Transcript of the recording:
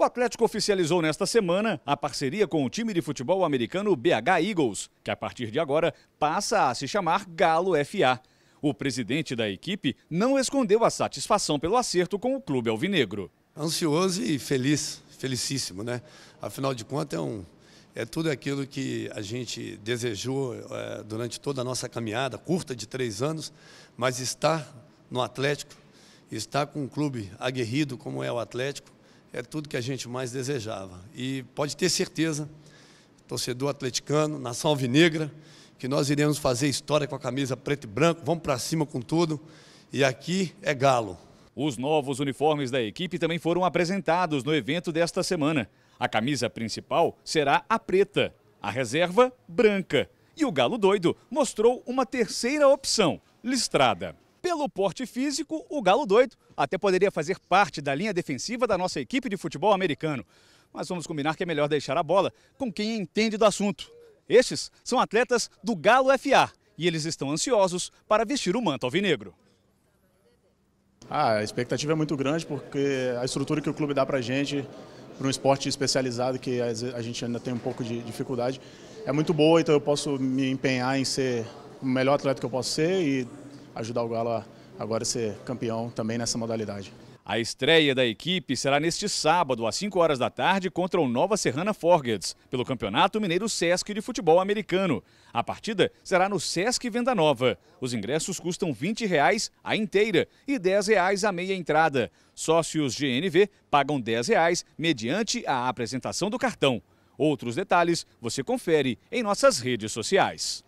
O Atlético oficializou nesta semana a parceria com o time de futebol americano BH Eagles, que a partir de agora passa a se chamar Galo FA. O presidente da equipe não escondeu a satisfação pelo acerto com o clube alvinegro. Ansioso e feliz, felicíssimo, né? Afinal de contas, é, um, é tudo aquilo que a gente desejou é, durante toda a nossa caminhada, curta de três anos, mas estar no Atlético, estar com um clube aguerrido como é o Atlético, é tudo que a gente mais desejava. E pode ter certeza, torcedor atleticano, nação alvinegra, que nós iremos fazer história com a camisa preto e branco, vamos para cima com tudo. E aqui é galo. Os novos uniformes da equipe também foram apresentados no evento desta semana. A camisa principal será a preta, a reserva branca. E o Galo Doido mostrou uma terceira opção, listrada. Pelo porte físico, o Galo Doido até poderia fazer parte da linha defensiva da nossa equipe de futebol americano. Mas vamos combinar que é melhor deixar a bola com quem entende do assunto. Estes são atletas do Galo FA e eles estão ansiosos para vestir o manto alvinegro. Ah, a expectativa é muito grande porque a estrutura que o clube dá para a gente, para um esporte especializado que a gente ainda tem um pouco de dificuldade, é muito boa, então eu posso me empenhar em ser o melhor atleta que eu posso ser e ajudar o Galo a agora ser campeão também nessa modalidade. A estreia da equipe será neste sábado, às 5 horas da tarde, contra o Nova Serrana Forgets, pelo Campeonato Mineiro Sesc de Futebol Americano. A partida será no Sesc Venda Nova. Os ingressos custam R$ 20 reais a inteira e R$ 10 reais a meia entrada. Sócios GNV pagam R$ 10 reais mediante a apresentação do cartão. Outros detalhes você confere em nossas redes sociais.